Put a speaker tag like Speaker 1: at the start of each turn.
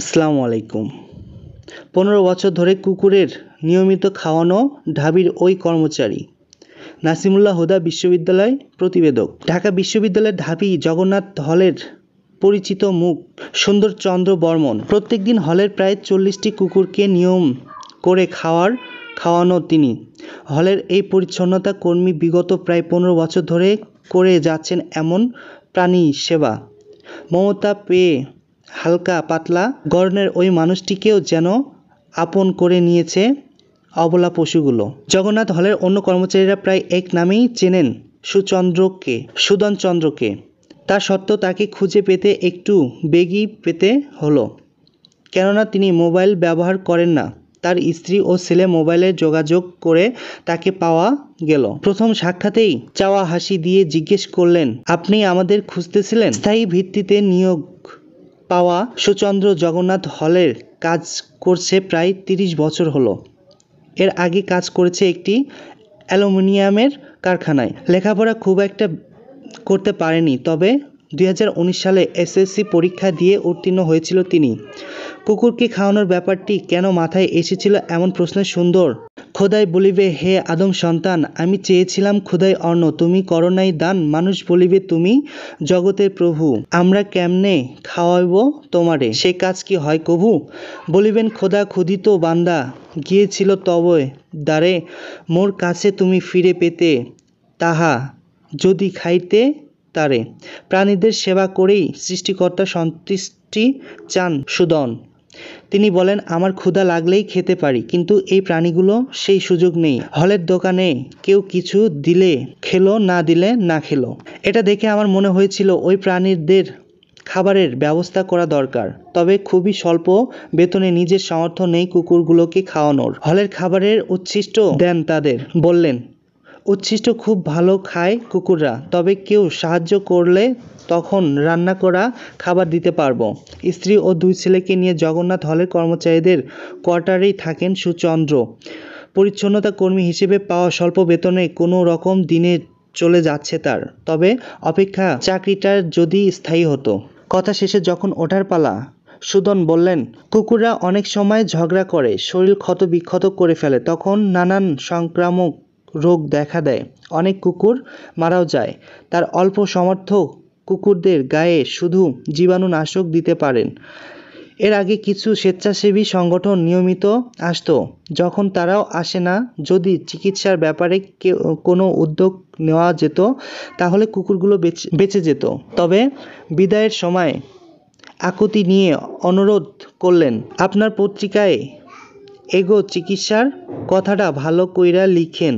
Speaker 1: আসসালামু আলাইকুম পনেরো বছর ধরে কুকুরের নিয়মিত খাওয়ানো ঢাবির ওই কর্মচারী নাসিমুল্লাহ হুদা বিশ্ববিদ্যালয় প্রতিবেদক ঢাকা বিশ্ববিদ্যালয়ের ঢাবি জগন্নাথ হলের পরিচিত মুখ সুন্দরচন্দ্র বর্মন প্রত্যেক দিন হলের প্রায় চল্লিশটি কুকুরকে নিয়ম করে খাওয়ার খাওয়ানো তিনি হলের এই পরিচ্ছন্নতা কর্মী বিগত প্রায় পনেরো বছর ধরে করে যাচ্ছেন এমন প্রাণী সেবা মমতা পেয়ে হালকা পাতলা গরনের ওই মানুষটিকেও যেন আপন করে নিয়েছে অবলা পশুগুলো জগন্নাথ হলের অন্য কর্মচারীরা প্রায় এক নামেই চেনেন সুচন্দ্রকে সুদন চন্দ্রকে তা সত্ত্বেও তাকে খুঁজে পেতে একটু বেগি পেতে হলো কেননা তিনি মোবাইল ব্যবহার করেন না তার স্ত্রী ও ছেলে মোবাইলে যোগাযোগ করে তাকে পাওয়া গেল প্রথম সাক্ষাতেই চাওয়া হাসি দিয়ে জিজ্ঞেস করলেন আপনি আমাদের খুঁজতেছিলেন স্থায়ী ভিত্তিতে নিয়োগ পাওয়া সুচন্দ্র জগন্নাথ হলের কাজ করছে প্রায় তিরিশ বছর হলো এর আগে কাজ করেছে একটি অ্যালুমিনিয়ামের কারখানায় লেখাপড়া খুব একটা করতে পারেনি তবে উনিশ সালে এসএসসি পরীক্ষা দিয়ে উত্তীর্ণ হয়েছিল তিনি কুকুরকে খাওয়ানোর ব্যাপারটি কেন মাথায় এসেছিল এমন প্রশ্নের সুন্দর খোদাই বলিবে হে আদম সন্তান আমি চেয়েছিলাম খোদাই অর্ণ তুমি করোনাই দান মানুষ বলিবে তুমি জগতের প্রভু আমরা কেমনে খাওয়াইব তোমারে সে কাজ কি হয় কভু বলিবেন খোদা ক্ষুধিত বান্দা গিয়েছিল তবয় দ্বারে মোর কাছে তুমি ফিরে পেতে তাহা যদি খাইতে তারে প্রাণীদের সেবা করেই সৃষ্টিকর্তা সন্তুষ্টি চান সুদন তিনি বলেন আমার ক্ষুধা লাগলেই খেতে পারি কিন্তু এই প্রাণীগুলো সেই সুযোগ নেই হলের দোকানে কেউ কিছু দিলে খেলো না দিলে না খেলো এটা দেখে আমার মনে হয়েছিল ওই প্রাণীদের খাবারের ব্যবস্থা করা দরকার তবে খুবই স্বল্প বেতনে নিজের সামর্থ্য নেই কুকুরগুলোকে খাওয়ানোর হলের খাবারের উচ্ছিষ্ট দেন তাদের বললেন উচ্ছিষ্ট খুব ভালো খায় কুকুররা তবে কেউ সাহায্য করলে তখন রান্না করা খাবার দিতে পারবো স্ত্রী ও দুই ছেলেকে নিয়ে জগন্নাথ হলের কর্মচারীদের কোয়ার্টারেই থাকেন সুচন্দ্র পরিচ্ছন্নতা কর্মী হিসেবে পাওয়া স্বল্প বেতনে কোনো রকম দিনে চলে যাচ্ছে তার তবে অপেক্ষা চাকরিটার যদি স্থায়ী হতো কথা শেষে যখন ওঠার পালা সুদন বললেন কুকুররা অনেক সময় ঝগড়া করে শরীর ক্ষত বিক্ষত করে ফেলে তখন নানান সংক্রামক রোগ দেখা দেয় অনেক কুকুর মারাও যায় তার অল্প সমর্থ কুকুরদের গায়ে শুধু জীবাণুনাশক দিতে পারেন এর আগে কিছু স্বেচ্ছাসেবী সংগঠন নিয়মিত আসত যখন তারাও আসে না যদি চিকিৎসার ব্যাপারে কোনো উদ্যোগ নেওয়া যেত তাহলে কুকুরগুলো বেঁচে যেত তবে বিদায়ের সময় আকুতি নিয়ে অনুরোধ করলেন আপনার পত্রিকায় এগো চিকিৎসার কথাটা ভালো কইরা লিখেন